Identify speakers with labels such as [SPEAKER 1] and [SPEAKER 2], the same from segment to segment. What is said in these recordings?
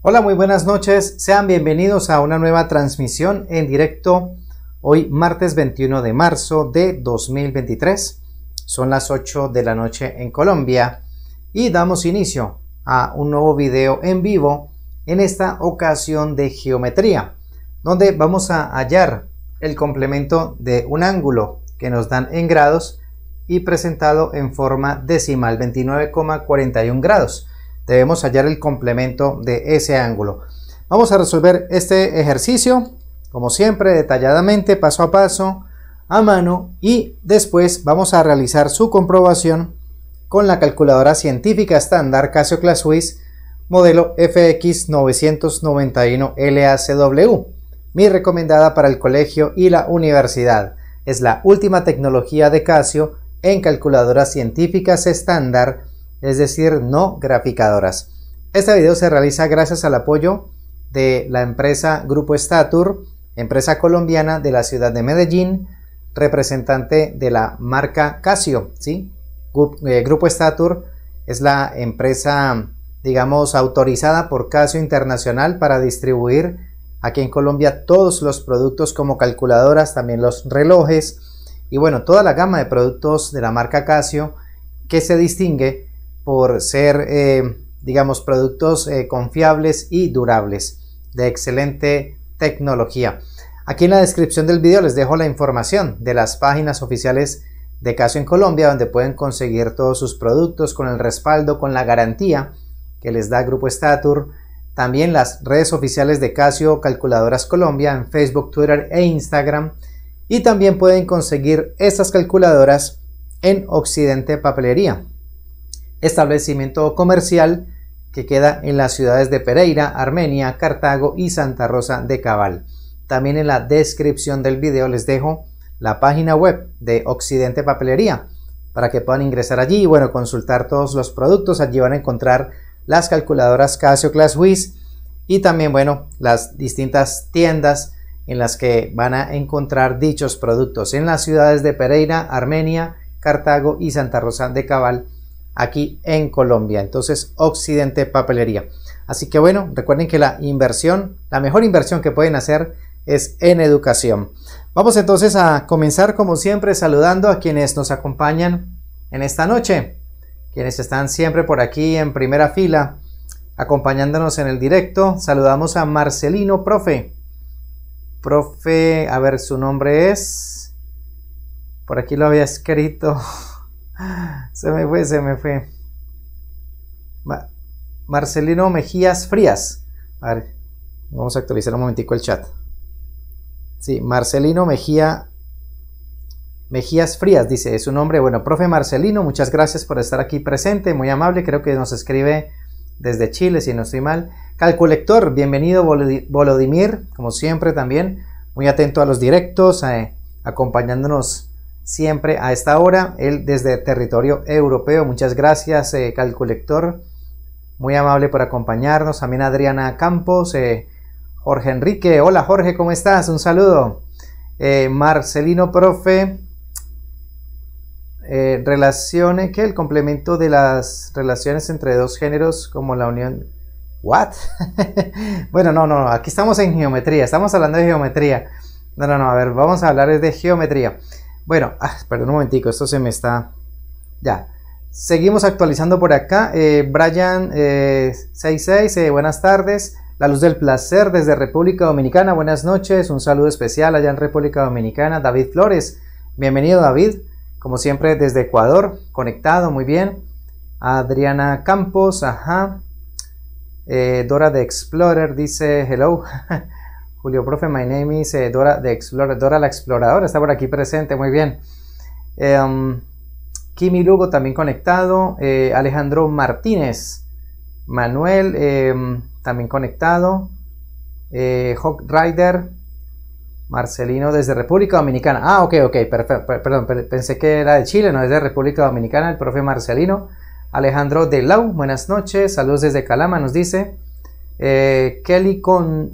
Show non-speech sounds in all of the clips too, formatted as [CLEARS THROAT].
[SPEAKER 1] Hola, muy buenas noches. Sean bienvenidos a una nueva transmisión en directo hoy martes 21 de marzo de 2023. Son las 8 de la noche en Colombia y damos inicio a un nuevo video en vivo en esta ocasión de geometría, donde vamos a hallar el complemento de un ángulo que nos dan en grados y presentado en forma decimal 29,41 grados debemos hallar el complemento de ese ángulo. Vamos a resolver este ejercicio, como siempre, detalladamente, paso a paso, a mano, y después vamos a realizar su comprobación con la calculadora científica estándar Casio Class modelo FX991LACW, mi recomendada para el colegio y la universidad. Es la última tecnología de Casio en calculadoras científicas estándar es decir, no graficadoras. Este video se realiza gracias al apoyo de la empresa Grupo Statur, empresa colombiana de la ciudad de Medellín, representante de la marca Casio. ¿sí? Eh, Grupo Statur es la empresa, digamos, autorizada por Casio Internacional para distribuir aquí en Colombia todos los productos como calculadoras, también los relojes y bueno, toda la gama de productos de la marca Casio que se distingue por ser, eh, digamos, productos eh, confiables y durables, de excelente tecnología. Aquí en la descripción del video les dejo la información de las páginas oficiales de Casio en Colombia, donde pueden conseguir todos sus productos con el respaldo, con la garantía que les da Grupo Statur. También las redes oficiales de Casio Calculadoras Colombia en Facebook, Twitter e Instagram. Y también pueden conseguir estas calculadoras en Occidente Papelería, establecimiento comercial que queda en las ciudades de Pereira, Armenia, Cartago y Santa Rosa de Cabal. También en la descripción del video les dejo la página web de Occidente Papelería para que puedan ingresar allí y bueno, consultar todos los productos. Allí van a encontrar las calculadoras Casio ClassWiz y también bueno, las distintas tiendas en las que van a encontrar dichos productos en las ciudades de Pereira, Armenia, Cartago y Santa Rosa de Cabal aquí en Colombia. Entonces, Occidente Papelería. Así que bueno, recuerden que la inversión, la mejor inversión que pueden hacer es en educación. Vamos entonces a comenzar como siempre saludando a quienes nos acompañan en esta noche, quienes están siempre por aquí en primera fila, acompañándonos en el directo. Saludamos a Marcelino, profe. Profe, a ver, su nombre es... Por aquí lo había escrito. Se me fue, se me fue. Marcelino Mejías Frías. vamos a actualizar un momentico el chat. Sí, Marcelino Mejía Mejías Frías dice, es un nombre, bueno, profe Marcelino, muchas gracias por estar aquí presente, muy amable, creo que nos escribe desde Chile, si no estoy mal. Calculector, bienvenido Volodimir, como siempre también, muy atento a los directos, eh, acompañándonos siempre a esta hora, él desde territorio europeo. Muchas gracias, eh, Calculector. Muy amable por acompañarnos. También Adriana Campos, eh, Jorge Enrique. Hola Jorge, ¿cómo estás? Un saludo. Eh, Marcelino Profe. relaciones que el complemento de las relaciones entre dos géneros como la unión what [LAUGHS] bueno no no aquí estamos en geometría estamos hablando de geometría no no no a ver vamos a hablar de geometría bueno, ah, perdón un momentico, esto se me está... Ya. Seguimos actualizando por acá. Eh, Brian66, eh, eh, buenas tardes. La Luz del Placer desde República Dominicana, buenas noches. Un saludo especial allá en República Dominicana. David Flores, bienvenido David. Como siempre desde Ecuador, conectado, muy bien. Adriana Campos, ajá. Dora de Explorer dice hello. [LAUGHS] Julio, profe, my name is eh, Dora de la Exploradora está por aquí presente, muy bien. Em, Kimi Lugo también conectado. Eh, Alejandro Martínez. Manuel em, también conectado. Eh, Hawk Rider. Marcelino desde República Dominicana. Ah, ok, ok, perdón, pensé que era de Chile, no, es de República Dominicana, el profe Marcelino. Alejandro de Lau, buenas noches, saludos desde Calama, nos dice. Kelly con,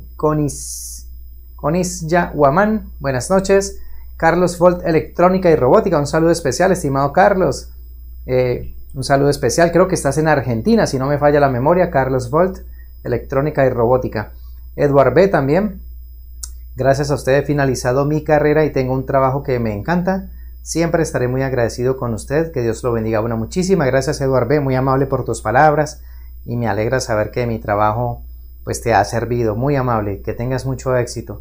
[SPEAKER 1] Onisya Guamán, buenas noches. Carlos Volt, Electrónica y Robótica, un saludo especial, estimado Carlos. Eh, un saludo especial, creo que estás en Argentina, si no me falla la memoria, Carlos Volt, Electrónica y Robótica. Edward B también. Gracias a usted he finalizado mi carrera y tengo un trabajo que me encanta. Siempre estaré muy agradecido con usted, que Dios lo bendiga. Bueno, muchísimas gracias Eduard B, muy amable por tus palabras y me alegra saber que mi trabajo pues te ha servido, muy amable, que tengas mucho éxito.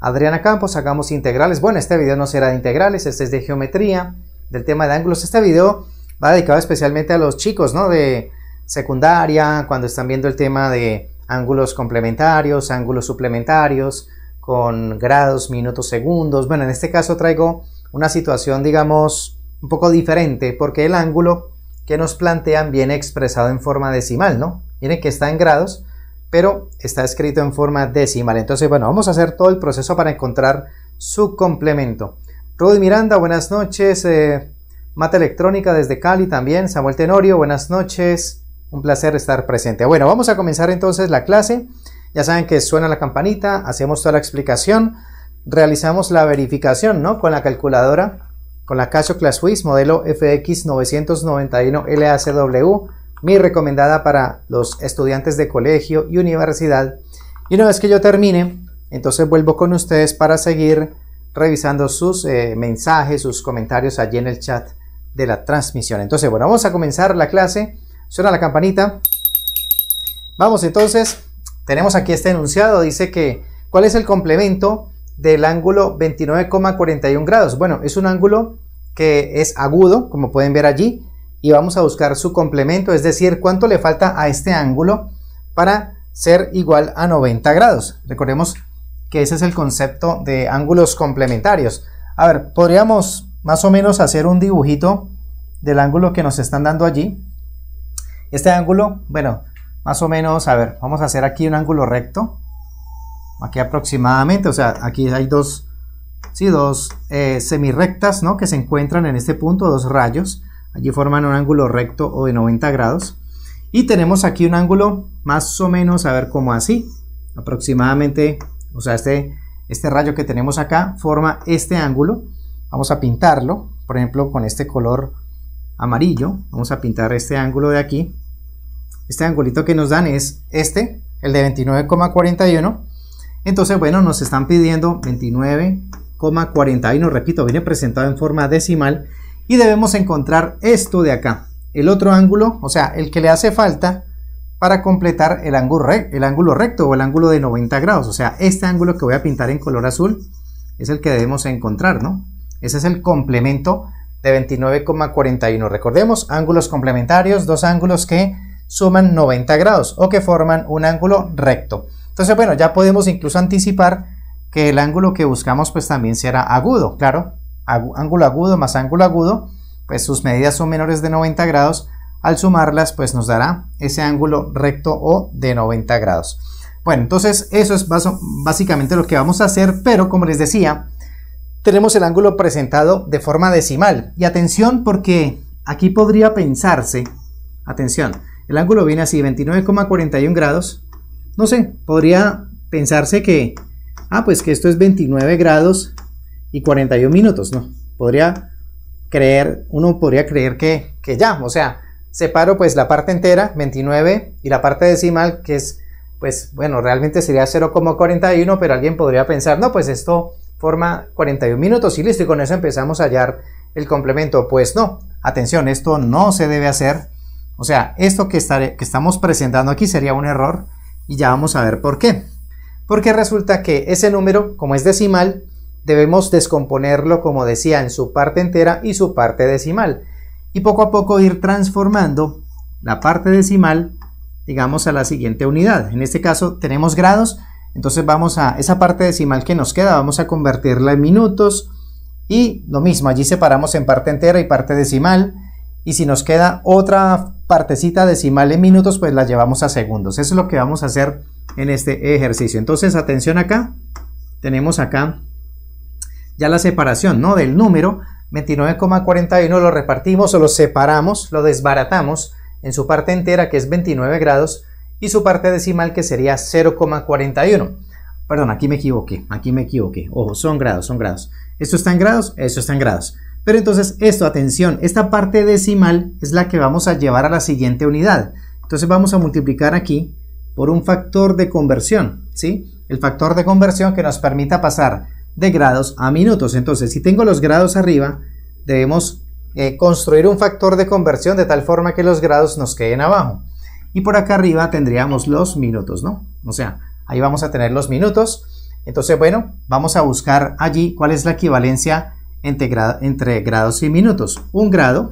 [SPEAKER 1] Adriana Campos, hagamos integrales. Bueno, este video no será de integrales, este es de geometría, del tema de ángulos. Este video va dedicado especialmente a los chicos, ¿no? De secundaria, cuando están viendo el tema de ángulos complementarios, ángulos suplementarios, con grados, minutos, segundos. Bueno, en este caso traigo una situación, digamos, un poco diferente, porque el ángulo que nos plantean viene expresado en forma decimal, ¿no? Miren que está en grados, pero está escrito en forma decimal. Entonces, bueno, vamos a hacer todo el proceso para encontrar su complemento. Rudy Miranda, buenas noches. Eh, Mata Electrónica desde Cali también. Samuel Tenorio, buenas noches. Un placer estar presente. Bueno, vamos a comenzar entonces la clase. Ya saben que suena la campanita, hacemos toda la explicación, realizamos la verificación, ¿no? Con la calculadora, con la Casio ClassWiz modelo FX991 LACW mi recomendada para los estudiantes de colegio y universidad. Y una vez que yo termine, entonces vuelvo con ustedes para seguir revisando sus eh, mensajes, sus comentarios allí en el chat de la transmisión. Entonces, bueno, vamos a comenzar la clase. Suena la campanita. Vamos entonces, tenemos aquí este enunciado, dice que ¿cuál es el complemento del ángulo 29,41 grados? Bueno, es un ángulo que es agudo, como pueden ver allí, y vamos a buscar su complemento, es decir, cuánto le falta a este ángulo para ser igual a 90 grados. Recordemos que ese es el concepto de ángulos complementarios. A ver, podríamos más o menos hacer un dibujito del ángulo que nos están dando allí. Este ángulo, bueno, más o menos, a ver, vamos a hacer aquí un ángulo recto. Aquí aproximadamente, o sea, aquí hay dos, sí, dos eh, semirrectas, ¿no? Que se encuentran en este punto, dos rayos. Allí forman un ángulo recto o de 90 grados. Y tenemos aquí un ángulo más o menos, a ver, cómo así. Aproximadamente, o sea, este, este rayo que tenemos acá forma este ángulo. Vamos a pintarlo, por ejemplo, con este color amarillo. Vamos a pintar este ángulo de aquí. Este angulito que nos dan es este, el de 29,41. Entonces, bueno, nos están pidiendo 29,41. Repito, viene presentado en forma decimal y debemos encontrar esto de acá, el otro ángulo, o sea, el que le hace falta para completar el ángulo, el ángulo recto o el ángulo de 90 grados. O sea, este ángulo que voy a pintar en color azul es el que debemos encontrar, ¿no? Ese es el complemento de 29,41. Recordemos, ángulos complementarios, dos ángulos que suman 90 grados o que forman un ángulo recto. Entonces, bueno, ya podemos incluso anticipar que el ángulo que buscamos pues también será agudo, claro, ángulo agudo más ángulo agudo, pues sus medidas son menores de 90 grados, al sumarlas pues nos dará ese ángulo recto O de 90 grados. Bueno, entonces eso es básicamente lo que vamos a hacer, pero como les decía, tenemos el ángulo presentado de forma decimal. Y atención porque aquí podría pensarse, atención, el ángulo viene así, 29,41 grados. No sé, podría pensarse que, ah, pues que esto es 29 grados y 41 minutos, ¿no? Podría creer, uno podría creer que, ya, o sea, separo pues la parte entera, 29, y la parte decimal, que es, pues bueno, realmente sería 0,41, pero alguien podría pensar, no, pues esto forma 41 minutos y listo, y con eso empezamos a hallar el complemento. Pues no, atención, esto no se debe hacer. O sea, esto que, que estamos presentando aquí sería un error y ya vamos a ver por qué. Porque resulta que ese número, como es decimal, debemos descomponerlo, como decía, en su parte entera y su parte decimal. Y poco a poco ir transformando la parte decimal, digamos, a la siguiente unidad. En este caso tenemos grados, entonces vamos a esa parte decimal que nos queda, vamos a convertirla en minutos. Y lo mismo, allí separamos en parte entera y parte decimal. Y si nos queda otra partecita decimal en minutos, pues la llevamos a segundos. Eso es lo que vamos a hacer en este ejercicio. Entonces, atención acá. Tenemos acá ya la separación ¿no? del número, 29,41 lo repartimos o lo separamos, lo desbaratamos en su parte entera que es 29 grados y su parte decimal que sería 0,41. Perdón, aquí me equivoqué, aquí me equivoqué. Ojo, son grados, son grados. Esto está en grados, esto está en grados. Pero entonces esto, atención, esta parte decimal es la que vamos a llevar a la siguiente unidad. Entonces vamos a multiplicar aquí por un factor de conversión, ¿sí? El factor de conversión que nos permita pasar de grados a minutos. Entonces, si tengo los grados arriba, debemos eh, construir un factor de conversión de tal forma que los grados nos queden abajo. Y por acá arriba tendríamos los minutos, ¿no? O sea, ahí vamos a tener los minutos. Entonces, bueno, vamos a buscar allí cuál es la equivalencia entre, grados y minutos. Un grado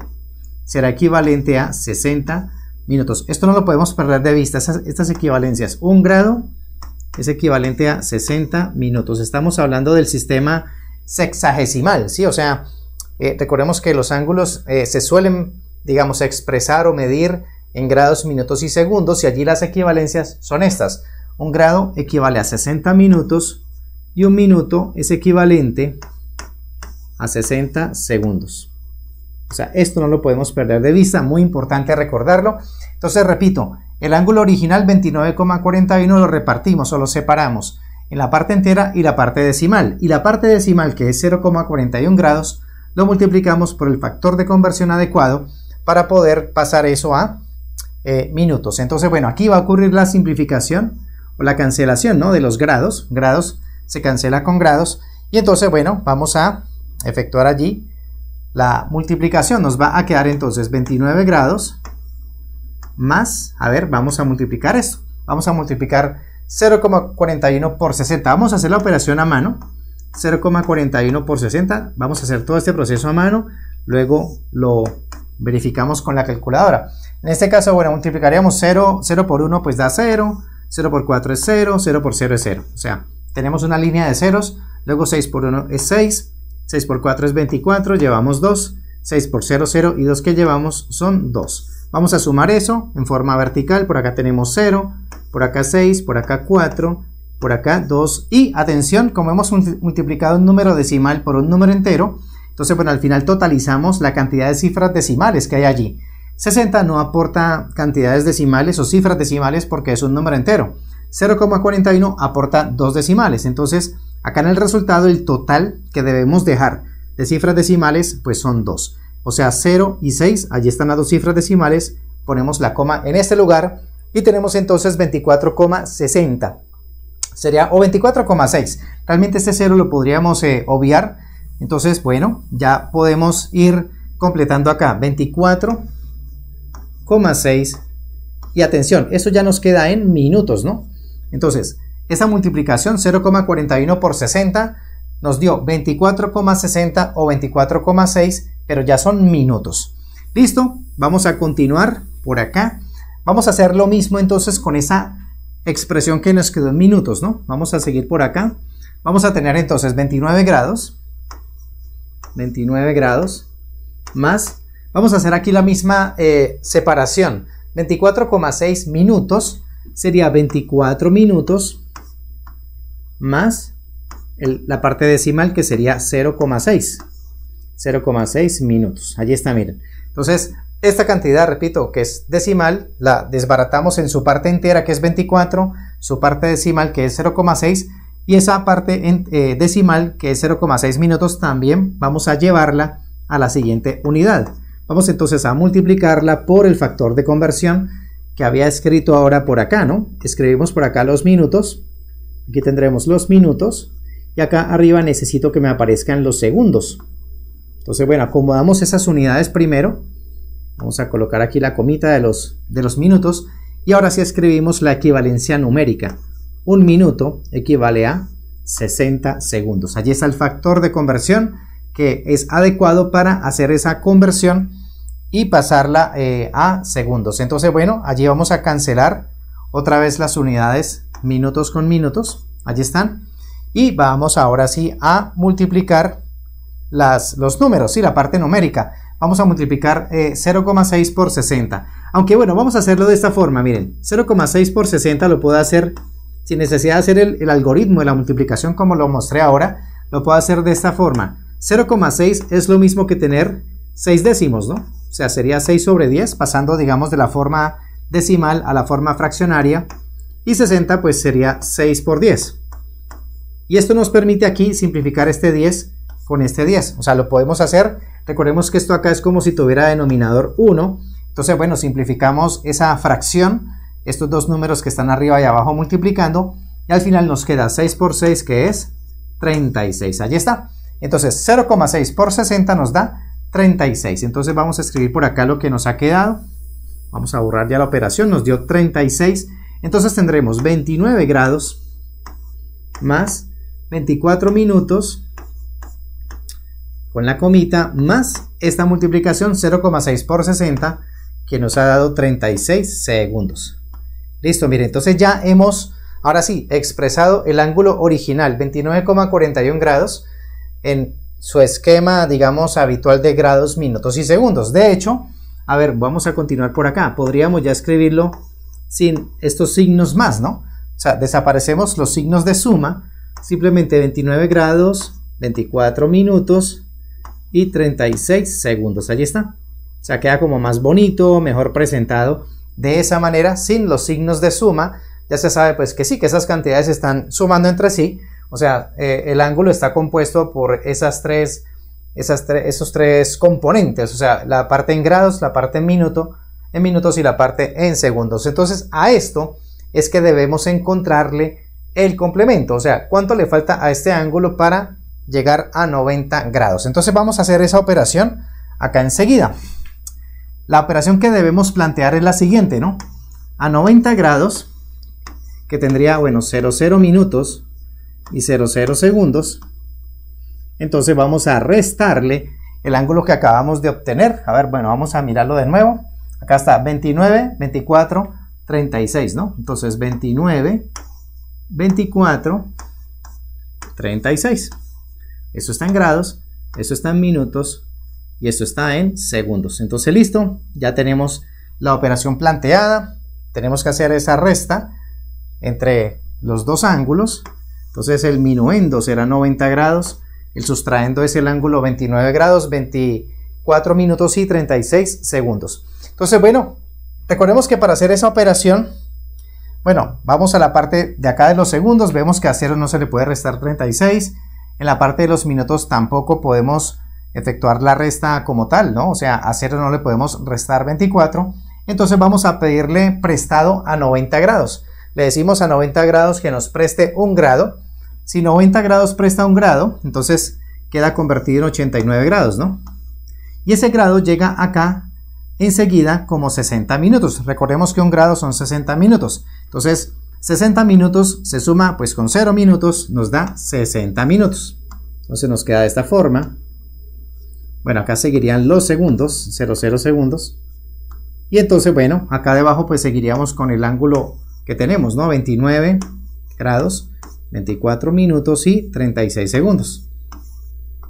[SPEAKER 1] será equivalente a 60 minutos. Esto no lo podemos perder de vista, estas equivalencias. Un grado es equivalente a 60 minutos. Estamos hablando del sistema sexagesimal, ¿sí? O sea, eh, recordemos que los ángulos eh, se suelen, digamos, expresar o medir en grados, minutos y segundos, y allí las equivalencias son estas. Un grado equivale a 60 minutos y un minuto es equivalente a 60 segundos. O sea, esto no lo podemos perder de vista, muy importante recordarlo. Entonces, repito, el ángulo original 29,41 lo repartimos o lo separamos en la parte entera y la parte decimal, y la parte decimal que es 0,41 grados lo multiplicamos por el factor de conversión adecuado para poder pasar eso a eh, minutos. Entonces, bueno, aquí va a ocurrir la simplificación o la cancelación ¿no? de los grados. Grados se cancela con grados. Y entonces, bueno, vamos a efectuar allí la multiplicación. Nos va a quedar entonces 29 grados más, a ver, vamos a multiplicar esto. Vamos a multiplicar 0,41 por 60. Vamos a hacer la operación a mano. 0,41 por 60. Vamos a hacer todo este proceso a mano. Luego lo verificamos con la calculadora. En este caso, bueno, multiplicaríamos 0, 0 por 1 pues da 0, 0 por 4 es 0, 0 por 0 es 0. O sea, tenemos una línea de ceros, luego 6 por 1 es 6, 6 por 4 es 24, llevamos 2, 6 por 0, 0 y 2 que llevamos son 2. Vamos a sumar eso en forma vertical. Por acá tenemos 0, por acá 6, por acá 4, por acá 2. Y atención, como hemos multiplicado un número decimal por un número entero, entonces bueno, al final totalizamos la cantidad de cifras decimales que hay allí. 60 no aporta cantidades decimales o cifras decimales porque es un número entero. 0,41 aporta dos decimales. Entonces, acá en el resultado el total que debemos dejar de cifras decimales pues son 2. O sea, 0 y 6, allí están las dos cifras decimales, ponemos la coma en este lugar y tenemos entonces 24,60. Sería o 24,6. Realmente este 0 lo podríamos eh, obviar. Entonces, bueno, ya podemos ir completando acá. 24,6. Y atención, eso ya nos queda en minutos, ¿no? Entonces, esa multiplicación 0,41 por 60 nos dio 24,60 o 24,6 pero ya son minutos. Listo, vamos a continuar por acá. Vamos a hacer lo mismo entonces con esa expresión que nos quedó en minutos, ¿no? Vamos a seguir por acá. Vamos a tener entonces 29 grados, 29 grados, más, vamos a hacer aquí la misma eh, separación, 24,6 minutos, sería 24 minutos, más la parte decimal que sería 0,6. 0,6 minutos. Allí está, miren. Entonces, esta cantidad, repito, que es decimal, la desbaratamos en su parte entera, que es 24, su parte decimal, que es 0,6, y esa parte eh, decimal, que es 0,6 minutos, también vamos a llevarla a la siguiente unidad. Vamos entonces a multiplicarla por el factor de conversión que había escrito ahora por acá, ¿no? Escribimos por acá los minutos, aquí tendremos los minutos, y acá arriba necesito que me aparezcan los segundos, entonces, bueno, acomodamos esas unidades primero. Vamos a colocar aquí la comita de los, de los minutos. Y ahora sí escribimos la equivalencia numérica. Un minuto equivale a 60 segundos. Allí está el factor de conversión que es adecuado para hacer esa conversión y pasarla eh, a segundos. Entonces, bueno, allí vamos a cancelar otra vez las unidades minutos con minutos. Allí están. Y vamos ahora sí a multiplicar los números y la parte numérica. Vamos a multiplicar 0,6 eh, por 60. Aunque bueno, vamos a hacerlo de esta forma, miren. 0,6 por 60 lo puedo hacer sin necesidad de hacer el, algoritmo de la multiplicación como lo mostré ahora. Lo puedo hacer de esta forma. 0,6 es lo mismo que tener 6 décimos, ¿no? O sea, sería 6 sobre 10, pasando, digamos, de la forma decimal a la forma fraccionaria. Y 60, pues sería 6 por 10. Y esto nos permite aquí simplificar este 10 con este 10. O sea, lo podemos hacer. Recordemos que esto acá es como si tuviera denominador 1. Entonces, bueno, simplificamos esa fracción, estos dos números que están arriba y abajo multiplicando, y al final nos queda 6 por 6, que es 36. ahí está. Entonces, 0,6 por 60 nos da 36. Entonces vamos a escribir por acá lo que nos ha quedado. Vamos a borrar ya la operación, nos dio 36. Entonces tendremos 29 grados más 24 minutos con la comita, más esta multiplicación 0,6 por 60, que nos ha dado 36 segundos. Listo, miren, entonces ya hemos, ahora sí, expresado el ángulo original, 29,41 grados, en su esquema, digamos, habitual de grados, minutos y segundos. De hecho, a ver, vamos a continuar por acá. Podríamos ya escribirlo sin estos signos más, ¿no? O sea, desaparecemos los signos de suma, simplemente 29 grados, 24 minutos, y 36 segundos. Allí está. O sea, queda como más bonito, mejor presentado. De esa manera, sin los signos de suma, ya se sabe pues que sí, que esas cantidades están sumando entre sí. O sea, eh, el ángulo está compuesto por esas tres, esas esos tres componentes. O sea, la parte en grados, la parte en, minuto, en minutos y la parte en segundos. Entonces, a esto es que debemos encontrarle el complemento. O sea, cuánto le falta a este ángulo para llegar a 90 grados. Entonces vamos a hacer esa operación acá enseguida. La operación que debemos plantear es la siguiente, ¿no? A 90 grados, que tendría, bueno, 00 minutos y 00 segundos. Entonces vamos a restarle el ángulo que acabamos de obtener. A ver, bueno, vamos a mirarlo de nuevo. Acá está 29, 24, 36, ¿no? Entonces 29, 24, 36. Esto está en grados, esto está en minutos y esto está en segundos. Entonces, listo, ya tenemos la operación planteada. Tenemos que hacer esa resta entre los dos ángulos. Entonces, el minuendo será 90 grados, el sustraendo es el ángulo 29 grados, 24 minutos y 36 segundos. Entonces, bueno, recordemos que para hacer esa operación bueno, vamos a la parte de acá de los segundos, vemos que a cero no se le puede restar 36, en la parte de los minutos tampoco podemos efectuar la resta como tal, ¿no? O sea, a 0 no le podemos restar 24. Entonces vamos a pedirle prestado a 90 grados. Le decimos a 90 grados que nos preste un grado. Si 90 grados presta un grado, entonces queda convertido en 89 grados, ¿no? Y ese grado llega acá enseguida como 60 minutos. Recordemos que un grado son 60 minutos. Entonces, 60 minutos se suma pues con 0 minutos, nos da 60 minutos. Entonces nos queda de esta forma. Bueno, acá seguirían los segundos, 00 segundos. Y entonces, bueno, acá debajo pues seguiríamos con el ángulo que tenemos, ¿no? 29 grados, 24 minutos y 36 segundos.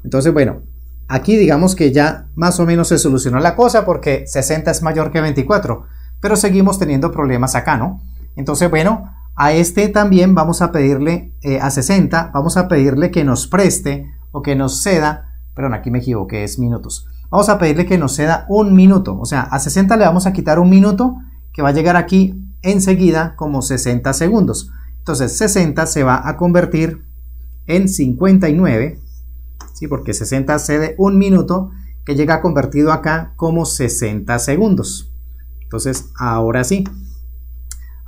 [SPEAKER 1] Entonces, bueno, aquí digamos que ya más o menos se solucionó la cosa porque 60 es mayor que 24, pero seguimos teniendo problemas acá, ¿no? Entonces, bueno, a este también vamos a pedirle, eh, a 60, vamos a pedirle que nos preste o que nos ceda, perdón, aquí me equivoqué, es minutos. Vamos a pedirle que nos ceda un minuto, o sea, a 60 le vamos a quitar un minuto que va a llegar aquí enseguida como 60 segundos. Entonces 60 se va a convertir en 59, ¿sí? porque 60 cede un minuto que llega convertido acá como 60 segundos. Entonces ahora sí,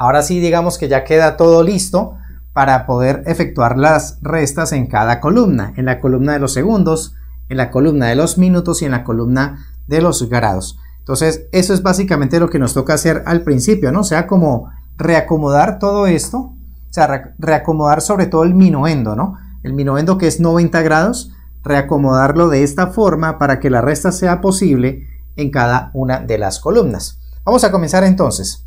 [SPEAKER 1] Ahora sí, digamos que ya queda todo listo para poder efectuar las restas en cada columna, en la columna de los segundos, en la columna de los minutos y en la columna de los grados. Entonces, eso es básicamente lo que nos toca hacer al principio, ¿no? O sea, como reacomodar todo esto, o sea, reacomodar sobre todo el minuendo, ¿no? El minuendo que es 90 grados, reacomodarlo de esta forma para que la resta sea posible en cada una de las columnas. Vamos a comenzar entonces.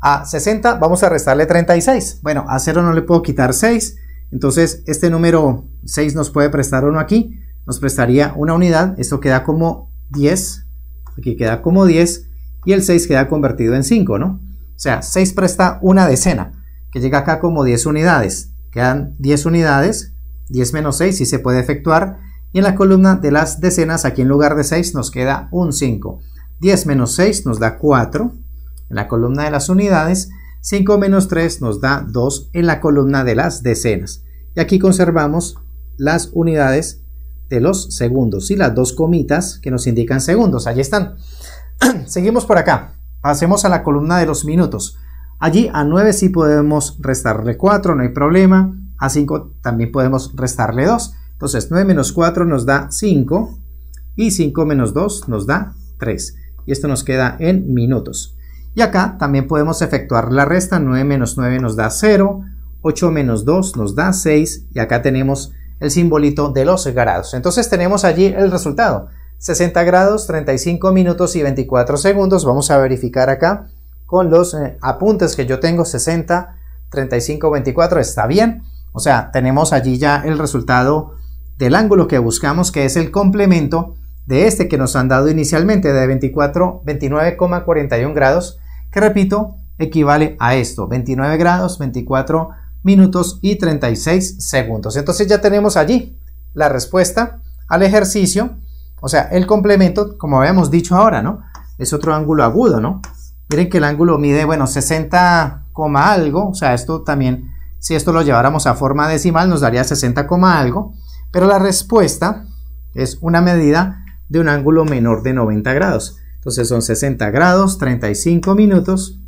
[SPEAKER 1] A 60 vamos a restarle 36. Bueno, a 0 no le puedo quitar 6. Entonces este número 6 nos puede prestar 1 aquí. Nos prestaría una unidad. Esto queda como 10. Aquí queda como 10. Y el 6 queda convertido en 5, ¿no? O sea, 6 presta una decena. Que llega acá como 10 unidades. Quedan 10 unidades. 10 menos 6 y se puede efectuar. Y en la columna de las decenas, aquí en lugar de 6 nos queda un 5. 10 menos 6 nos da 4. En la columna de las unidades, 5 menos 3 nos da 2 en la columna de las decenas. Y aquí conservamos las unidades de los segundos y las dos comitas que nos indican segundos. Allí están. [CLEARS THROAT] Seguimos por acá. Pasemos a la columna de los minutos. Allí a 9 sí podemos restarle 4, no hay problema. A 5 también podemos restarle 2. Entonces 9 menos 4 nos da 5 y 5 menos 2 nos da 3. Y esto nos queda en minutos. Y acá también podemos efectuar la resta. 9 menos 9 nos da 0. 8 menos 2 nos da 6. Y acá tenemos el simbolito de los grados. Entonces tenemos allí el resultado. 60 grados, 35 minutos y 24 segundos. Vamos a verificar acá con los eh, apuntes que yo tengo. 60, 35, 24. Está bien. O sea, tenemos allí ya el resultado del ángulo que buscamos, que es el complemento de este que nos han dado inicialmente de 24, 29,41 grados repito, equivale a esto, 29 grados, 24 minutos y 36 segundos. Entonces ya tenemos allí la respuesta al ejercicio, o sea, el complemento, como habíamos dicho ahora, ¿no? Es otro ángulo agudo, ¿no? Miren que el ángulo mide, bueno, 60, algo, o sea, esto también, si esto lo lleváramos a forma decimal, nos daría 60, algo, pero la respuesta es una medida de un ángulo menor de 90 grados. Entonces son 60 grados, 35 minutos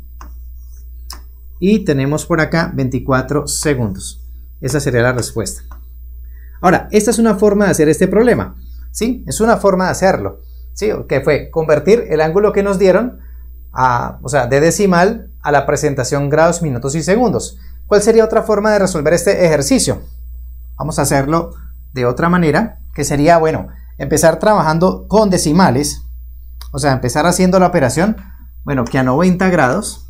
[SPEAKER 1] y tenemos por acá 24 segundos. Esa sería la respuesta. Ahora, esta es una forma de hacer este problema. ¿Sí? Es una forma de hacerlo. ¿Sí? Que fue convertir el ángulo que nos dieron a, de decimal a la presentación grados, minutos y segundos. ¿Cuál sería otra forma de resolver este ejercicio? Vamos a hacerlo de otra manera, que sería, bueno, empezar trabajando con decimales o sea, empezar haciendo la operación, bueno, que a 90 grados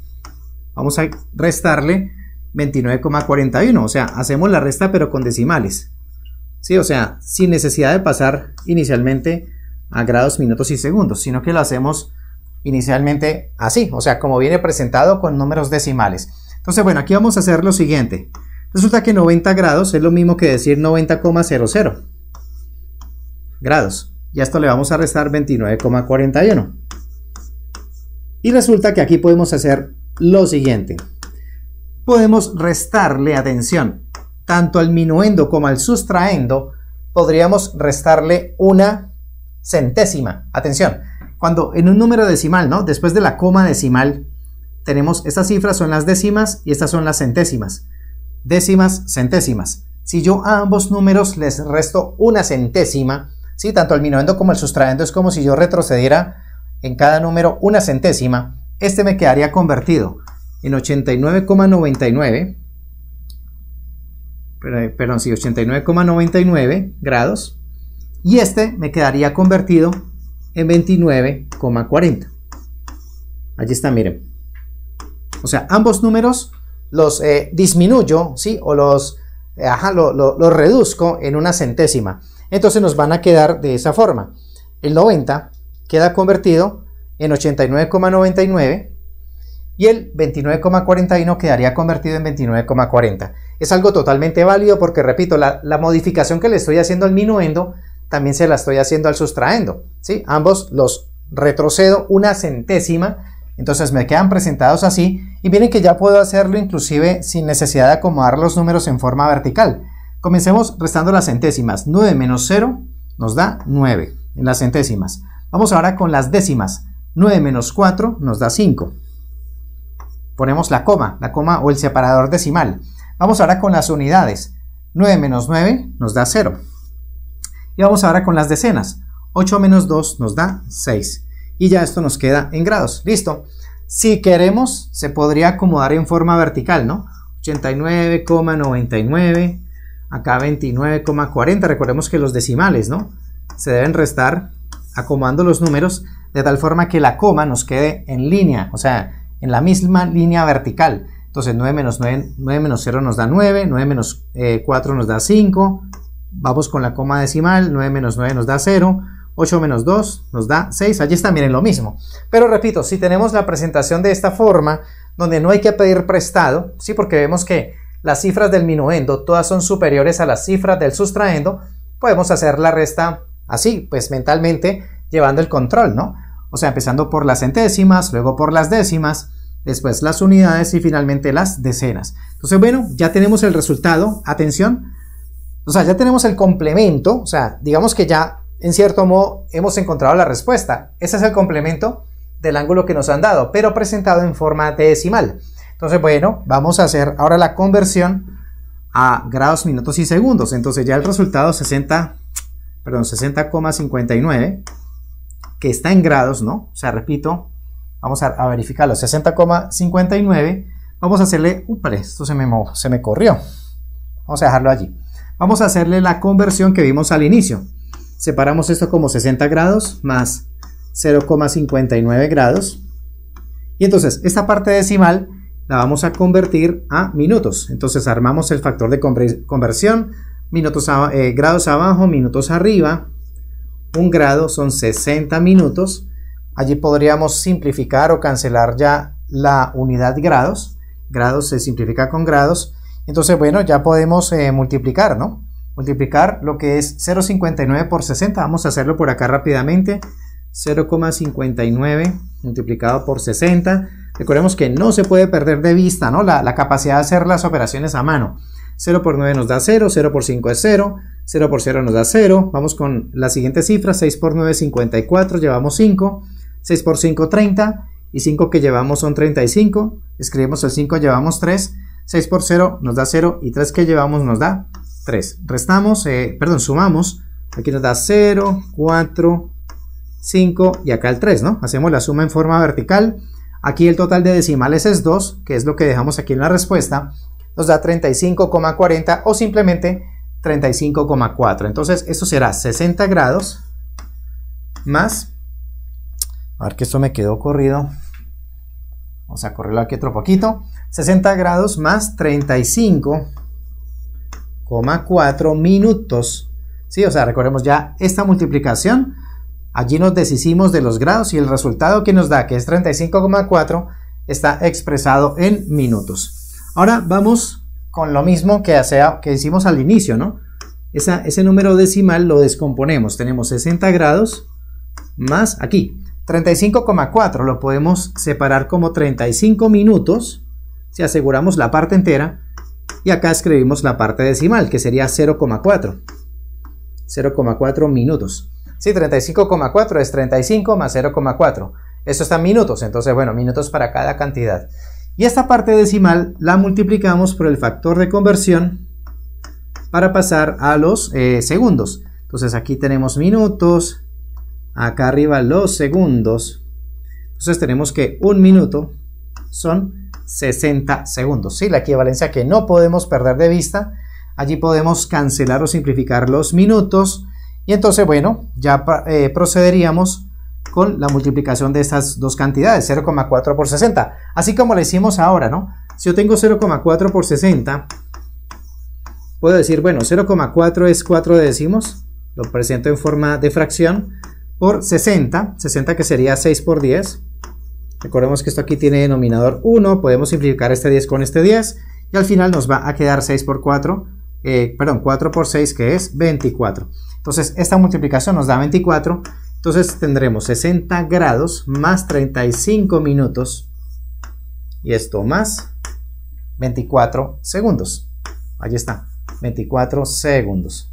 [SPEAKER 1] vamos a restarle 29,41. O sea, hacemos la resta pero con decimales. Sí, o sea, sin necesidad de pasar inicialmente a grados, minutos y segundos, sino que lo hacemos inicialmente así, o sea, como viene presentado con números decimales. Entonces, bueno, aquí vamos a hacer lo siguiente. Resulta que 90 grados es lo mismo que decir 90,00 grados y a esto le vamos a restar 29,41. Y resulta que aquí podemos hacer lo siguiente. Podemos restarle atención tanto al minuendo como al sustraendo, podríamos restarle una centésima. Atención, cuando en un número decimal, ¿no? Después de la coma decimal, tenemos estas cifras son las décimas y estas son las centésimas. Décimas, centésimas. Si yo a ambos números les resto una centésima, tanto el minuendo como el sustraendo es como si yo retrocediera en cada número una centésima. Este me quedaría convertido en 89,99, eh, perdón, sí, 89,99 grados. Y este me quedaría convertido en 29,40. Allí está, miren. O sea, ambos números los eh, disminuyo, ¿sí? O los, eh, los reduzco en una centésima. Entonces nos van a quedar de esa forma. El 90 queda convertido en 89,99 y el 29,41 quedaría convertido en 29,40. Es algo totalmente válido porque, repito, la, modificación que le estoy haciendo al minuendo también se la estoy haciendo al sustraendo. ¿sí? Ambos los retrocedo una centésima, entonces me quedan presentados así y miren que ya puedo hacerlo inclusive sin necesidad de acomodar los números en forma vertical. Comencemos restando las centésimas. 9 menos 0 nos da 9 en las centésimas. Vamos ahora con las décimas. 9 menos 4 nos da 5. Ponemos la coma, la coma o el separador decimal. Vamos ahora con las unidades. 9 menos 9 nos da 0. Y vamos ahora con las decenas. 8 menos 2 nos da 6. Y ya esto nos queda en grados. Listo. Si queremos, se podría acomodar en forma vertical, ¿no? 89,99 acá 29,40. Recordemos que los decimales, ¿no? Se deben restar acomodando los números de tal forma que la coma nos quede en línea, o sea, en la misma línea vertical. Entonces 9 menos 0 nos da 9, 9 menos 4 eh, nos da 5, vamos con la coma decimal, 9 menos 9 nos da 0, 8 menos 2 nos da 6, allí está, miren, lo mismo. Pero repito, si tenemos la presentación de esta forma, donde no hay que pedir prestado, sí, porque vemos que las cifras del minuendo todas son superiores a las cifras del sustraendo, podemos hacer la resta así, pues mentalmente llevando el control, ¿no? O sea, empezando por las centésimas, luego por las décimas, después las unidades y finalmente las decenas. Entonces, bueno, ya tenemos el resultado, atención, o sea, ya tenemos el complemento, o sea, digamos que ya en cierto modo hemos encontrado la respuesta. Ese es el complemento del ángulo que nos han dado, pero presentado en forma decimal. Entonces, bueno, vamos a hacer ahora la conversión a grados, minutos y segundos. Entonces ya el resultado 60, perdón, 60,59, que está en grados, ¿no? O sea, repito, vamos a, verificarlo, 60,59. Vamos a hacerle, upre, esto se me, se me corrió. Vamos a dejarlo allí. Vamos a hacerle la conversión que vimos al inicio. Separamos esto como 60 grados más 0,59 grados. Y entonces, esta parte decimal la vamos a convertir a minutos. Entonces armamos el factor de conversión, minutos eh, grados abajo, minutos arriba. Un grado son 60 minutos. Allí podríamos simplificar o cancelar ya la unidad grados. Grados se simplifica con grados. Entonces, bueno, ya podemos eh, multiplicar, ¿no? Multiplicar lo que es 0,59 por 60. Vamos a hacerlo por acá rápidamente. 0,59 multiplicado por 60 Recordemos que no se puede perder de vista ¿no? la, capacidad de hacer las operaciones a mano. 0 por 9 nos da 0, 0 por 5 es 0, 0 por 0 nos da 0. Vamos con la siguiente cifra, 6 por 9 es 54, llevamos 5, 6 por 5 30 y 5 que llevamos son 35. Escribimos el 5, llevamos 3, 6 por 0 nos da 0 y 3 que llevamos nos da 3. Restamos, eh, perdón, sumamos, aquí nos da 0, 4, 5 y acá el 3, ¿no? Hacemos la suma en forma vertical. Aquí el total de decimales es 2, que es lo que dejamos aquí en la respuesta, nos da 35,40 o simplemente 35,4. Entonces esto será 60 grados más, a ver que esto me quedó corrido, vamos a correrlo aquí otro poquito, 60 grados más 35,4 minutos. Sí, o sea, recordemos ya esta multiplicación Allí nos deshicimos de los grados y el resultado que nos da, que es 35,4, está expresado en minutos. Ahora vamos con lo mismo que, que hicimos al inicio, ¿no? ese número decimal lo descomponemos. Tenemos 60 grados más aquí. 35,4 lo podemos separar como 35 minutos si aseguramos la parte entera y acá escribimos la parte decimal que sería 0,4 0,4 minutos Sí, 35,4 es 35 más 0,4. Eso está en minutos, entonces bueno, minutos para cada cantidad. Y esta parte decimal la multiplicamos por el factor de conversión para pasar a los eh, segundos. Entonces aquí tenemos minutos, acá arriba los segundos. Entonces tenemos que un minuto son 60 segundos. Sí, la equivalencia que no podemos perder de vista. Allí podemos cancelar o simplificar los minutos y entonces, bueno, ya eh, procederíamos con la multiplicación de estas dos cantidades, 0,4 por 60. Así como lo hicimos ahora, ¿no? Si yo tengo 0,4 por 60, puedo decir, bueno, 0,4 es 4 décimos, lo presento en forma de fracción, por 60, 60 que sería 6 por 10. Recordemos que esto aquí tiene denominador 1, podemos simplificar este 10 con este 10, y al final nos va a quedar 6 por 4, eh, perdón, 4 por 6 que es 24. Entonces esta multiplicación nos da 24, entonces tendremos 60 grados más 35 minutos y esto más 24 segundos. Ahí está, 24 segundos.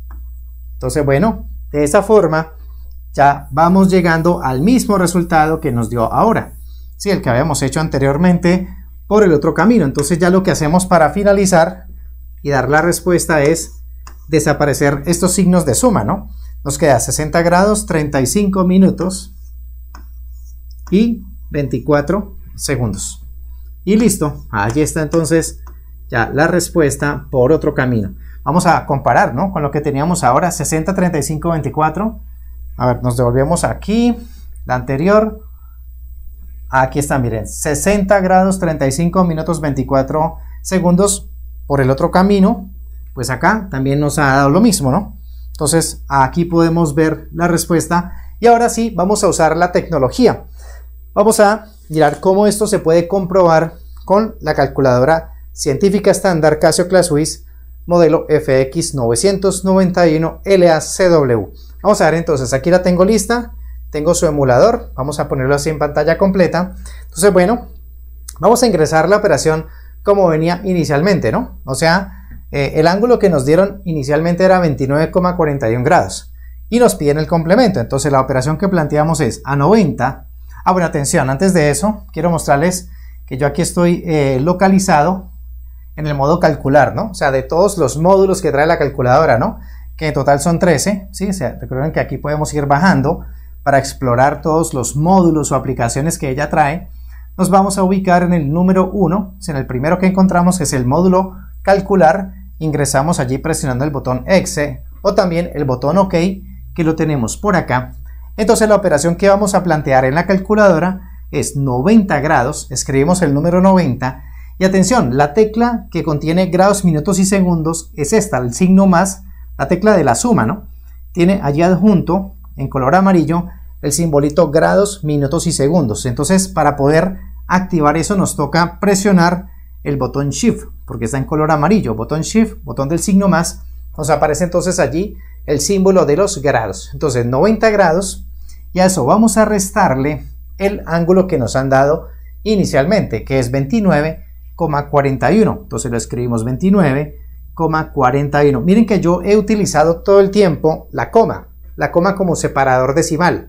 [SPEAKER 1] Entonces, bueno, de esa forma ya vamos llegando al mismo resultado que nos dio ahora. si el que habíamos hecho anteriormente por el otro camino. Entonces ya lo que hacemos para finalizar y dar la respuesta es desaparecer estos signos de suma, ¿no? Nos queda 60 grados, 35 minutos y 24 segundos. Y listo, allí está entonces ya la respuesta por otro camino. Vamos a comparar, ¿no? Con lo que teníamos ahora, 60, 35, 24. A ver, nos devolvemos aquí, la anterior. Aquí está, miren, 60 grados, 35 minutos, 24 segundos por el otro camino, pues acá también nos ha dado lo mismo, ¿no? Entonces aquí podemos ver la respuesta y ahora sí vamos a usar la tecnología. Vamos a mirar cómo esto se puede comprobar con la calculadora científica estándar Casio ClassWiz modelo FX991LACW. Vamos a ver entonces, aquí la tengo lista, tengo su emulador, vamos a ponerlo así en pantalla completa. Entonces bueno, vamos a ingresar la operación como venía inicialmente, ¿no? O sea, eh, el ángulo que nos dieron inicialmente era 29,41 grados y nos piden el complemento. Entonces la operación que planteamos es a 90. Ah, bueno, atención, antes de eso quiero mostrarles que yo aquí estoy eh, localizado en el modo calcular, ¿no? O sea, de todos los módulos que trae la calculadora, ¿no? Que en total son 13, ¿sí? O sea, recuerden que aquí podemos ir bajando para explorar todos los módulos o aplicaciones que ella trae nos vamos a ubicar en el número 1, en el primero que encontramos que es el módulo calcular, ingresamos allí presionando el botón exe eh, o también el botón ok que lo tenemos por acá. Entonces la operación que vamos a plantear en la calculadora es 90 grados, escribimos el número 90 y atención, la tecla que contiene grados, minutos y segundos es esta, el signo más, la tecla de la suma, ¿no? Tiene allí adjunto en color amarillo el simbolito grados, minutos y segundos. Entonces, para poder activar eso nos toca presionar el botón Shift, porque está en color amarillo. Botón Shift, botón del signo más, nos aparece entonces allí el símbolo de los grados. Entonces 90 grados y a eso vamos a restarle el ángulo que nos han dado inicialmente, que es 29,41. Entonces lo escribimos 29,41. Miren que yo he utilizado todo el tiempo la coma, la coma como separador decimal.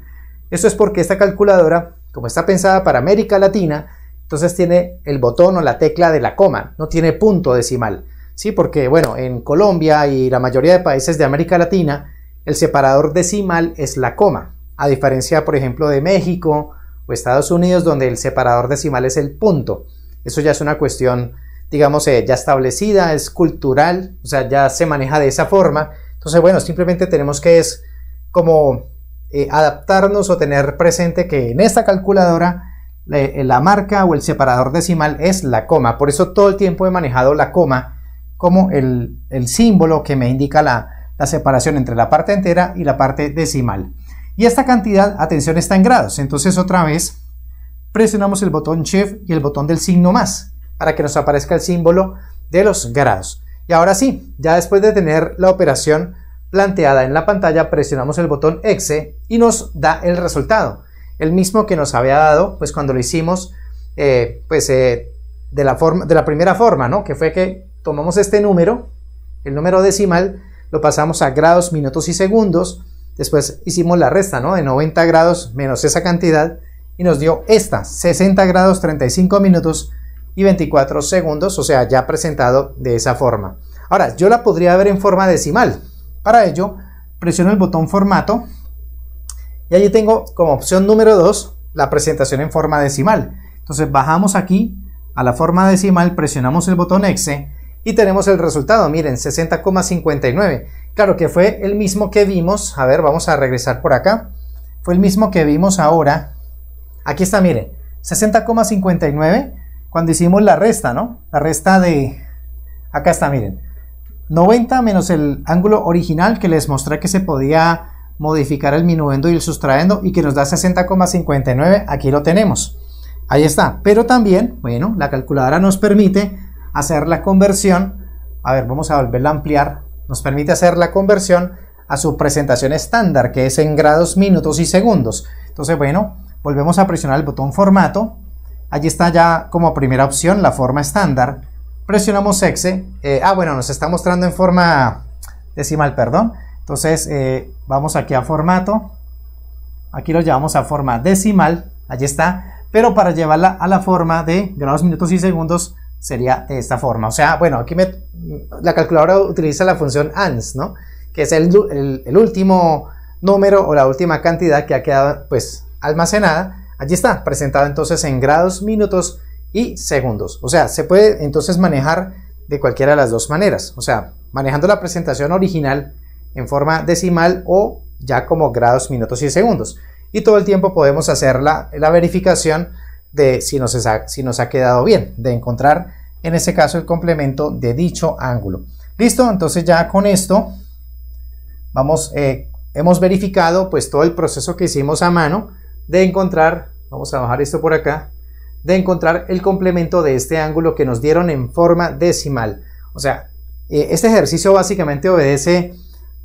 [SPEAKER 1] Esto es porque esta calculadora como está pensada para América Latina, entonces tiene el botón o la tecla de la coma, no tiene punto decimal. Sí, porque bueno, en Colombia y la mayoría de países de América Latina, el separador decimal es la coma, a diferencia, por ejemplo, de México o Estados Unidos, donde el separador decimal es el punto. Eso ya es una cuestión, digamos, eh, ya establecida, es cultural, o sea, ya se maneja de esa forma. Entonces, bueno, simplemente tenemos que es como eh, adaptarnos o tener presente que en esta calculadora eh, eh, la marca o el separador decimal es la coma. Por eso todo el tiempo he manejado la coma como el, símbolo que me indica la, la separación entre la parte entera y la parte decimal. Y esta cantidad, atención, está en grados. Entonces otra vez presionamos el botón Shift y el botón del signo más para que nos aparezca el símbolo de los grados. Y ahora sí, ya después de tener la operación planteada en la pantalla presionamos el botón exe y nos da el resultado, el mismo que nos había dado pues cuando lo hicimos eh, pues eh, de, la forma, de la primera forma, ¿no? Que fue que tomamos este número, el número decimal, lo pasamos a grados, minutos y segundos, después hicimos la resta, ¿no? De 90 grados menos esa cantidad y nos dio esta, 60 grados, 35 minutos y 24 segundos, o sea, ya presentado de esa forma. Ahora, yo la podría ver en forma decimal, para ello, presiono el botón formato y allí tengo como opción número 2 la presentación en forma decimal. Entonces bajamos aquí a la forma decimal, presionamos el botón exe y tenemos el resultado, miren, 60,59. Claro que fue el mismo que vimos, a ver, vamos a regresar por acá. Fue el mismo que vimos ahora. Aquí está, miren, 60,59 cuando hicimos la resta, ¿no? La resta de... Acá está, miren. 90 menos el ángulo original que les mostré que se podía modificar el minuendo y el sustraendo y que nos da 60,59, aquí lo tenemos. Ahí está, pero también, bueno, la calculadora nos permite hacer la conversión, a ver, vamos a volverla a ampliar, nos permite hacer la conversión a su presentación estándar, que es en grados, minutos y segundos. Entonces, bueno, volvemos a presionar el botón formato, allí está ya como primera opción la forma estándar, presionamos exe. Eh, ah, bueno, nos está mostrando en forma decimal, perdón. Entonces, eh, vamos aquí a formato. Aquí lo llevamos a forma decimal. Allí está. Pero para llevarla a la forma de grados, minutos y segundos sería de esta forma. O sea, bueno, aquí me, la calculadora utiliza la función ans, ¿no? Que es el, el último número o la última cantidad que ha quedado, pues, almacenada. Allí está, presentado entonces en grados, minutos y segundos. O sea, se puede entonces manejar de cualquiera de las dos maneras. O sea, manejando la presentación original en forma decimal o ya como grados, minutos y segundos. Y todo el tiempo podemos hacer la, verificación de si nos, ha, si nos ha quedado bien, de encontrar en este caso el complemento de dicho ángulo. Listo, entonces ya con esto vamos, eh, hemos verificado pues todo el proceso que hicimos a mano de encontrar, vamos a bajar esto por acá, de encontrar el complemento de este ángulo que nos dieron en forma decimal. O sea, eh, este ejercicio básicamente obedece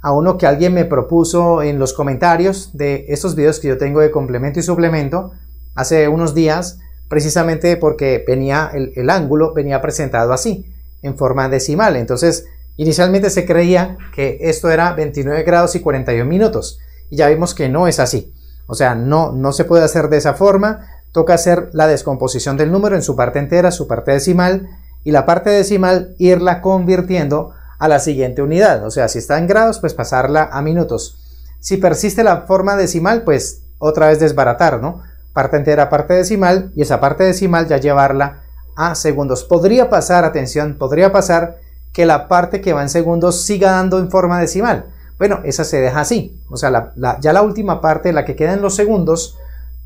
[SPEAKER 1] a uno que alguien me propuso en los comentarios de estos videos que yo tengo de complemento y suplemento hace unos días, precisamente porque venía el, ángulo venía presentado así, en forma decimal. Entonces, inicialmente se creía que esto era 29 grados y 41 minutos, y ya vimos que no es así. O sea, no, no se puede hacer de esa forma, toca hacer la descomposición del número en su parte entera, su parte decimal, y la parte decimal irla convirtiendo a la siguiente unidad. O sea, si está en grados, pues pasarla a minutos. Si persiste la forma decimal, pues otra vez desbaratar, ¿no? Parte entera, parte decimal, y esa parte decimal ya llevarla a segundos. Podría pasar, atención, podría pasar que la parte que va en segundos siga dando en forma decimal. Bueno, esa se deja así. O sea, ya la última parte, la que queda en los segundos,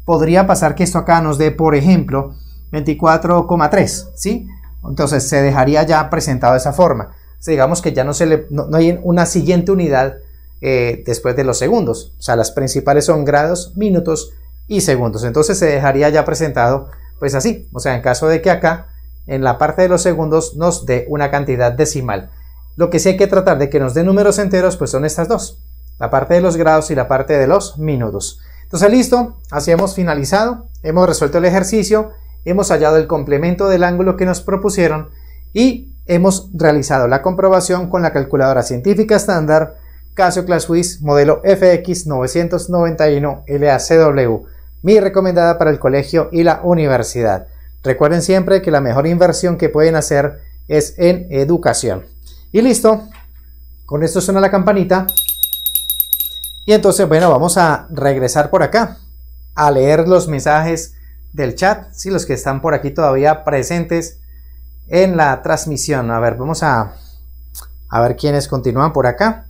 [SPEAKER 1] podría pasar que esto acá nos dé, por ejemplo, 24,3, ¿sí? Entonces se dejaría ya presentado de esa forma. digamos que ya no, se le, hay una siguiente unidad eh, después de los segundos. O sea, las principales son grados, minutos y segundos. Entonces se dejaría ya presentado pues así. O sea, en caso de que acá, en la parte de los segundos, nos dé una cantidad decimal. Lo que sí hay que tratar de que nos dé números enteros, pues son estas dos. La parte de los grados y la parte de los minutos. Entonces, listo, así hemos finalizado, hemos resuelto el ejercicio, hemos hallado el complemento del ángulo que nos propusieron y hemos realizado la comprobación con la calculadora científica estándar Casio Class modelo FX991 LACW, mi recomendada para el colegio y la universidad. Recuerden siempre que la mejor inversión que pueden hacer es en educación. Y listo, con esto suena la campanita y entonces, bueno, vamos a regresar por acá a leer los mensajes del chat, si los que están por aquí todavía presentes en la transmisión. A ver, vamos a, a ver quiénes continúan por acá.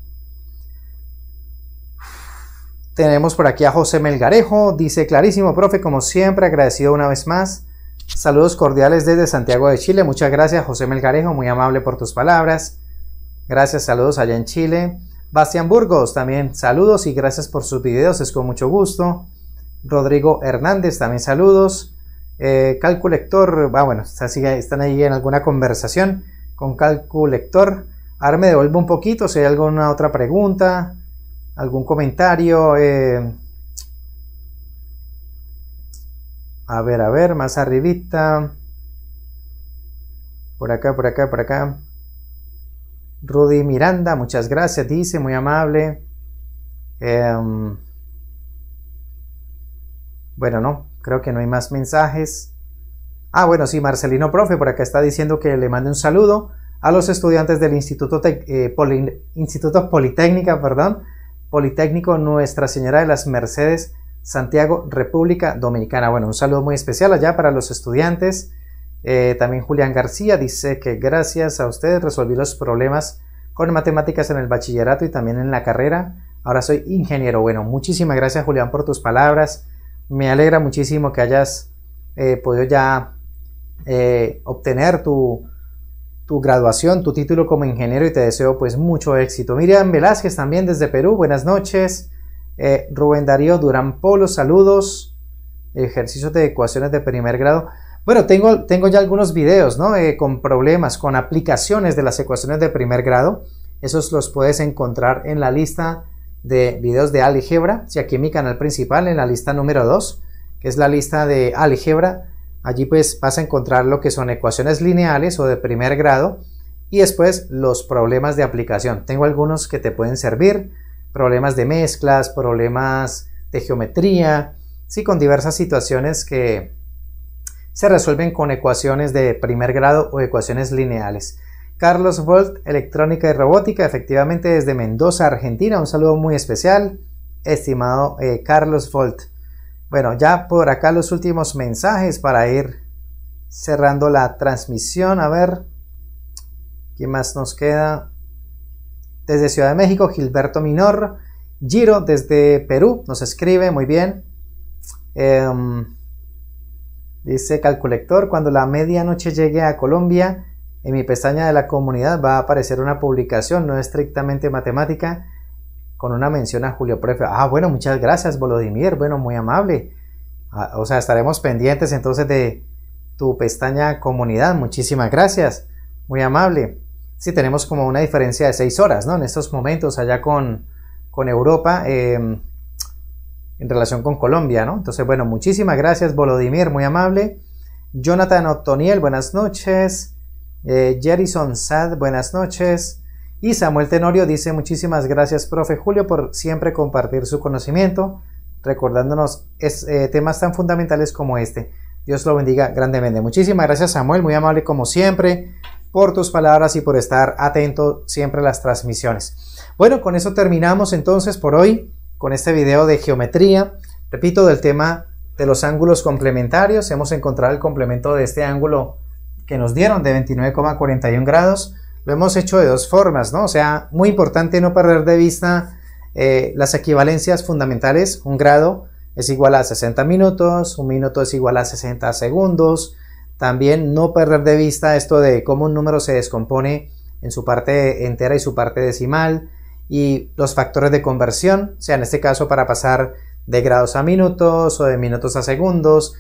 [SPEAKER 1] Tenemos por aquí a José Melgarejo, dice clarísimo, profe, como siempre, agradecido una vez más. Saludos cordiales desde Santiago de Chile. Muchas gracias, José Melgarejo, muy amable por tus palabras. Gracias, saludos allá en Chile. Bastian Burgos también saludos y gracias por sus videos, es con mucho gusto. Rodrigo Hernández también saludos. Eh, Calculector, ah, bueno, están ahí en alguna conversación con Calculector. Ahora me devuelvo un poquito si hay alguna otra pregunta, algún comentario. Eh. A ver, a ver, más arribita. Por acá, por acá, por acá. Rudy Miranda, muchas gracias, dice, muy amable. Em, bueno, no, creo que no hay más mensajes. Ah, bueno, sí, Marcelino Profe, por acá está diciendo que le mande un saludo a los estudiantes del Instituto, eh, Instituto Politécnica, perdón, Politécnico Nuestra Señora de las Mercedes, Santiago, República Dominicana. Bueno, un saludo muy especial allá para los estudiantes eh, también Julián García dice que gracias a ustedes resolví los problemas con matemáticas en el bachillerato y también en la carrera. Ahora soy ingeniero. Bueno, muchísimas gracias Julián por tus palabras. Me alegra muchísimo que hayas eh, podido ya eh, obtener tu, graduación, tu título como ingeniero y te deseo pues mucho éxito. Miriam Velázquez también desde Perú, buenas noches. Rubén Darío Durán Polo, saludos. Ejercicios de ecuaciones de primer grado. Bueno, tengo, tengo ya algunos videos, eh, con problemas, con aplicaciones de las ecuaciones de primer grado. Esos los puedes encontrar en la lista de videos de álgebra, si aquí en mi canal principal, en la lista número 2, que es la lista de álgebra. Allí pues vas a encontrar lo que son ecuaciones lineales o de primer grado y después los problemas de aplicación. Tengo algunos que te pueden servir, problemas de mezclas, problemas de geometría, sí, con diversas situaciones que se resuelven con ecuaciones de primer grado o ecuaciones lineales. Carlos Volt, Electrónica y Robótica, efectivamente desde Mendoza, Argentina. Un saludo muy especial, estimado eh, Carlos Volt. Bueno, ya por acá los últimos mensajes para ir cerrando la transmisión. A ver, ¿qué más nos queda? Desde Ciudad de México, Gilberto Minor. Giro desde Perú nos escribe, muy bien. Em, Dice Calculector, cuando la medianoche llegue a Colombia, en mi pestaña de la comunidad va a aparecer una publicación no estrictamente matemática con una mención a Julio Prefe. Ah, bueno, muchas gracias, Volodimir. Bueno, muy amable. Ah, o sea, estaremos pendientes entonces de tu pestaña comunidad. Muchísimas gracias. Muy amable. Sí, tenemos como una diferencia de seis horas, ¿no? En estos momentos allá con, con Europa. Em, en relación con Colombia, ¿no? Entonces, bueno, muchísimas gracias, Volodimir, muy amable. Jonathan Otoniel, buenas noches. Eh, Jerison Sad, buenas noches. Y Samuel Tenorio dice muchísimas gracias, profe Julio, por siempre compartir su conocimiento, recordándonos eh, temas tan fundamentales como este. Dios lo bendiga grandemente. Muchísimas gracias, Samuel, muy amable como siempre, por tus palabras y por estar atento siempre a las transmisiones. Bueno, con eso terminamos entonces por hoy con este video de geometría. Repito, del tema de los ángulos complementarios, hemos encontrado el complemento de este ángulo que nos dieron de 29,41 grados. Lo hemos hecho de dos formas, ¿no? O sea, muy importante no perder de vista eh, las equivalencias fundamentales. Un grado es igual a 60 minutos, un minuto es igual a 60 segundos. También no perder de vista esto de cómo un número se descompone en su parte entera y su parte decimal y los factores de conversión, o sea, en este caso para pasar de grados a minutos o de minutos a segundos.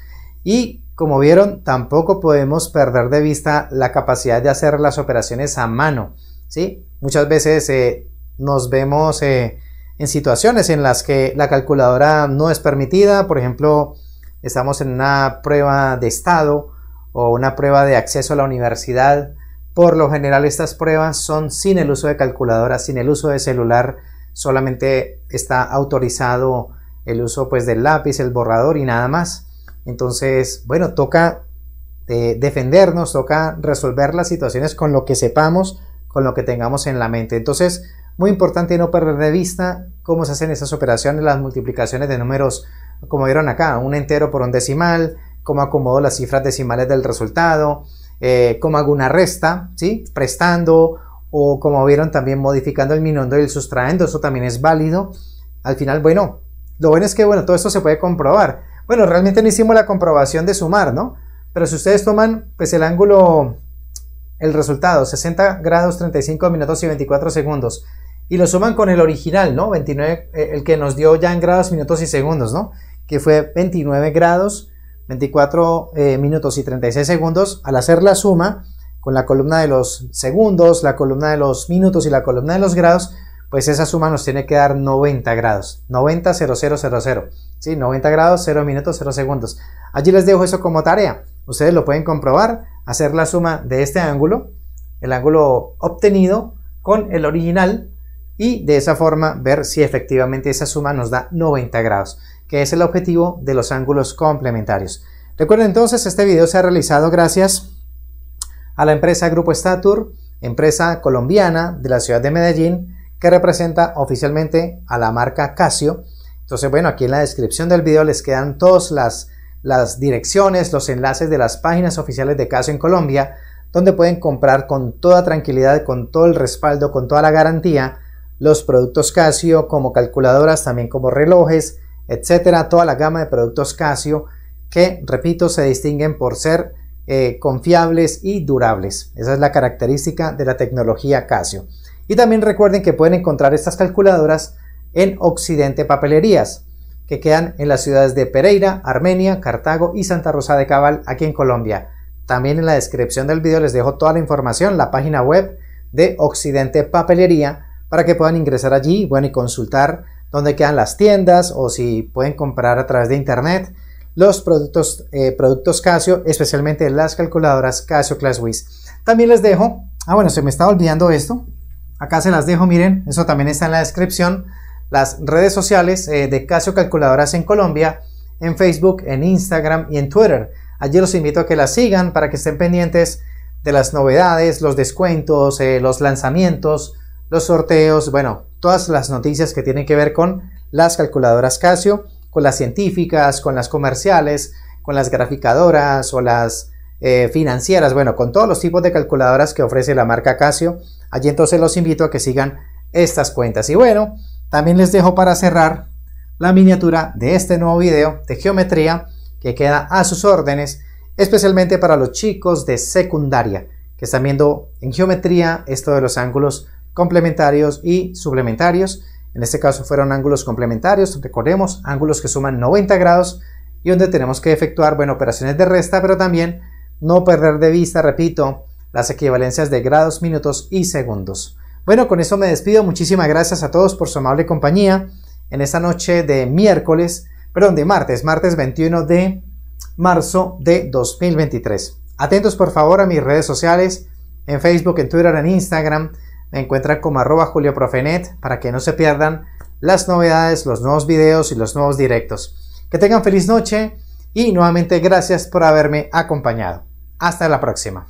[SPEAKER 1] Y como vieron, tampoco podemos perder de vista la capacidad de hacer las operaciones a mano. ¿sí? Muchas veces eh, nos vemos eh, en situaciones en las que la calculadora no es permitida, por ejemplo, estamos en una prueba de estado o una prueba de acceso a la universidad por lo general estas pruebas son sin el uso de calculadora, sin el uso de celular, solamente está autorizado el uso pues del lápiz, el borrador y nada más. Entonces, bueno, toca eh, defendernos, toca resolver las situaciones con lo que sepamos, con lo que tengamos en la mente. Entonces, muy importante no perder de vista cómo se hacen esas operaciones, las multiplicaciones de números, como vieron acá, un entero por un decimal, cómo acomodo las cifras decimales del resultado, eh, como alguna resta, ¿sí? Prestando o como vieron también modificando el minondo y el sustraendo, eso también es válido. Al final, bueno, lo bueno es que, bueno, todo esto se puede comprobar. Bueno, realmente no hicimos la comprobación de sumar, ¿no? Pero si ustedes toman, pues el ángulo, el resultado, 60 grados, 35 minutos y 24 segundos, y lo suman con el original, ¿no? 29, eh, el que nos dio ya en grados, minutos y segundos, ¿no? Que fue 29 grados, 24 eh, minutos y 36 segundos, al hacer la suma con la columna de los segundos, la columna de los minutos y la columna de los grados, pues esa suma nos tiene que dar 90 grados, 90 0, 0, 0, ¿sí? 90 grados, 0 minutos, 0 segundos. Allí les dejo eso como tarea, ustedes lo pueden comprobar, hacer la suma de este ángulo, el ángulo obtenido con el original y de esa forma ver si efectivamente esa suma nos da 90 grados que es el objetivo de los ángulos complementarios. Recuerden entonces, este video se ha realizado gracias a la empresa Grupo Statur, empresa colombiana de la ciudad de Medellín, que representa oficialmente a la marca Casio. Entonces, bueno, aquí en la descripción del video les quedan todas las, las direcciones, los enlaces de las páginas oficiales de Casio en Colombia, donde pueden comprar con toda tranquilidad, con todo el respaldo, con toda la garantía, los productos Casio como calculadoras, también como relojes, etcétera, toda la gama de productos Casio que, repito, se distinguen por ser eh, confiables y durables. Esa es la característica de la tecnología Casio. Y también recuerden que pueden encontrar estas calculadoras en Occidente Papelerías, que quedan en las ciudades de Pereira, Armenia, Cartago y Santa Rosa de Cabal, aquí en Colombia. También en la descripción del video les dejo toda la información, la página web de Occidente Papelería, para que puedan ingresar allí bueno, y consultar dónde quedan las tiendas o si pueden comprar a través de internet los productos, eh, productos Casio, especialmente las calculadoras Casio ClassWiz. También les dejo, ah bueno, se me estaba olvidando esto, acá se las dejo, miren, eso también está en la descripción, las redes sociales eh, de Casio Calculadoras en Colombia, en Facebook, en Instagram y en Twitter. Allí los invito a que las sigan para que estén pendientes de las novedades, los descuentos, eh, los lanzamientos, los sorteos, bueno, todas las noticias que tienen que ver con las calculadoras Casio, con las científicas, con las comerciales, con las graficadoras o las eh, financieras, bueno, con todos los tipos de calculadoras que ofrece la marca Casio. Allí entonces los invito a que sigan estas cuentas. Y bueno, también les dejo para cerrar la miniatura de este nuevo video de geometría que queda a sus órdenes, especialmente para los chicos de secundaria que están viendo en geometría esto de los ángulos complementarios y suplementarios. En este caso fueron ángulos complementarios, recordemos, ángulos que suman 90 grados y donde tenemos que efectuar, bueno, operaciones de resta, pero también no perder de vista, repito, las equivalencias de grados, minutos y segundos. Bueno, con eso me despido. Muchísimas gracias a todos por su amable compañía en esta noche de miércoles, perdón, de martes, martes 21 de marzo de 2023. Atentos por favor a mis redes sociales, en Facebook, en Twitter, en Instagram, me encuentran como arroba julioprofenet para que no se pierdan las novedades, los nuevos videos y los nuevos directos. Que tengan feliz noche y nuevamente gracias por haberme acompañado. Hasta la próxima.